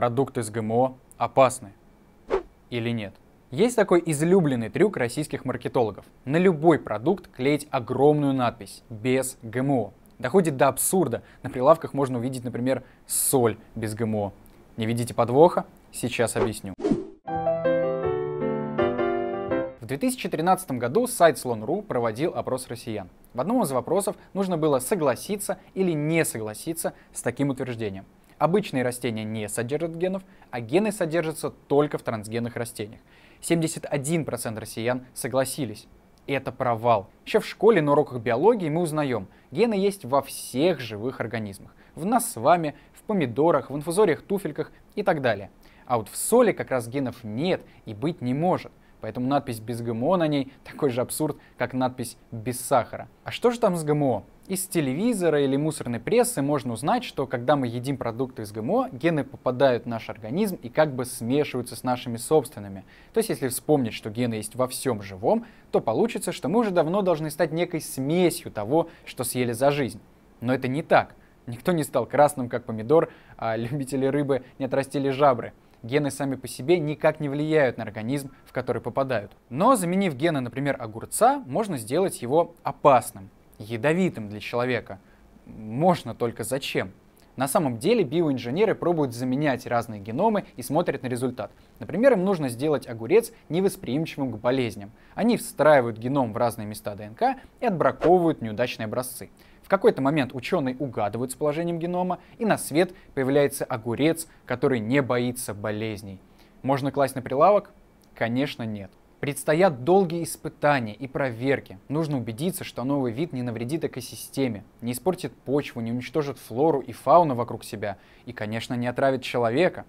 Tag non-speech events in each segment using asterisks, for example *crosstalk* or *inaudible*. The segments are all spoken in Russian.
продукты с ГМО опасны или нет. Есть такой излюбленный трюк российских маркетологов. На любой продукт клеить огромную надпись «без ГМО». Доходит до абсурда. На прилавках можно увидеть, например, соль без ГМО. Не видите подвоха? Сейчас объясню. В 2013 году сайт Slon.ru проводил опрос россиян. В одном из вопросов нужно было согласиться или не согласиться с таким утверждением – Обычные растения не содержат генов, а гены содержатся только в трансгенных растениях. 71% россиян согласились. и Это провал. Еще в школе на уроках биологии мы узнаем, гены есть во всех живых организмах. В нас с вами, в помидорах, в инфузориях, туфельках и так далее. А вот в соли как раз генов нет и быть не может. Поэтому надпись «без ГМО» на ней такой же абсурд, как надпись «без сахара». А что же там с ГМО? Из телевизора или мусорной прессы можно узнать, что когда мы едим продукты из ГМО, гены попадают в наш организм и как бы смешиваются с нашими собственными. То есть если вспомнить, что гены есть во всем живом, то получится, что мы уже давно должны стать некой смесью того, что съели за жизнь. Но это не так. Никто не стал красным, как помидор, а *laughs* любители рыбы не отрастили жабры гены сами по себе никак не влияют на организм, в который попадают. Но заменив гены, например, огурца, можно сделать его опасным ядовитым для человека. Можно только зачем? На самом деле биоинженеры пробуют заменять разные геномы и смотрят на результат. Например, им нужно сделать огурец невосприимчивым к болезням. Они встраивают геном в разные места ДНК и отбраковывают неудачные образцы. В какой-то момент ученые угадывают с положением генома, и на свет появляется огурец, который не боится болезней. Можно класть на прилавок? Конечно, нет. Предстоят долгие испытания и проверки. Нужно убедиться, что новый вид не навредит экосистеме, не испортит почву, не уничтожит флору и фауну вокруг себя и, конечно, не отравит человека.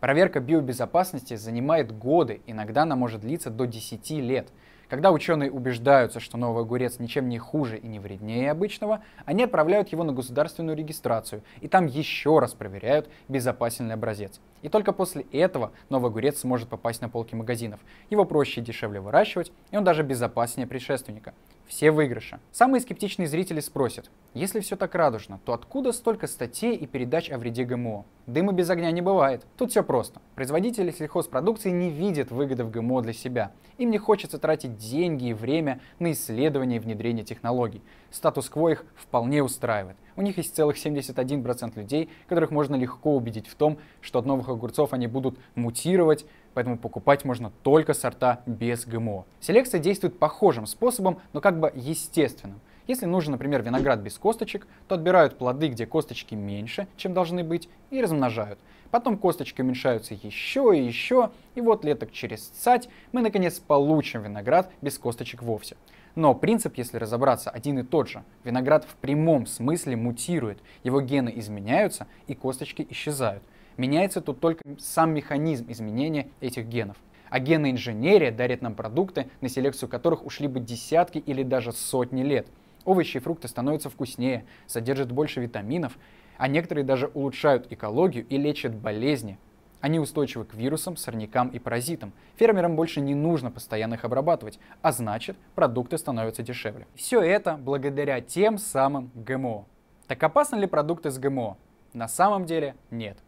Проверка биобезопасности занимает годы, иногда она может длиться до 10 лет. Когда ученые убеждаются, что новый огурец ничем не хуже и не вреднее обычного, они отправляют его на государственную регистрацию, и там еще раз проверяют безопасен ли образец. И только после этого новый огурец сможет попасть на полки магазинов. Его проще и дешевле выращивать, и он даже безопаснее предшественника. Все выигрыши. Самые скептичные зрители спросят, если все так радужно, то откуда столько статей и передач о вреде ГМО? Дыма без огня не бывает. Тут все просто. Производители сельхозпродукции не видят выгоды в ГМО для себя. Им не хочется тратить деньги и время на исследование и внедрение технологий. Статус-кво их вполне устраивает. У них есть целых 71% людей, которых можно легко убедить в том, что от новых огурцов они будут мутировать, поэтому покупать можно только сорта без ГМО. Селекция действует похожим способом, но как бы естественным. Если нужен, например, виноград без косточек, то отбирают плоды, где косточки меньше, чем должны быть, и размножают. Потом косточки уменьшаются еще и еще, и вот леток через цать мы наконец получим виноград без косточек вовсе. Но принцип, если разобраться, один и тот же. Виноград в прямом смысле мутирует, его гены изменяются и косточки исчезают. Меняется тут только сам механизм изменения этих генов. А генная инженерия дарит нам продукты, на селекцию которых ушли бы десятки или даже сотни лет – Овощи и фрукты становятся вкуснее, содержат больше витаминов, а некоторые даже улучшают экологию и лечат болезни. Они устойчивы к вирусам, сорнякам и паразитам. Фермерам больше не нужно постоянно их обрабатывать, а значит продукты становятся дешевле. Все это благодаря тем самым ГМО. Так опасны ли продукты с ГМО? На самом деле нет.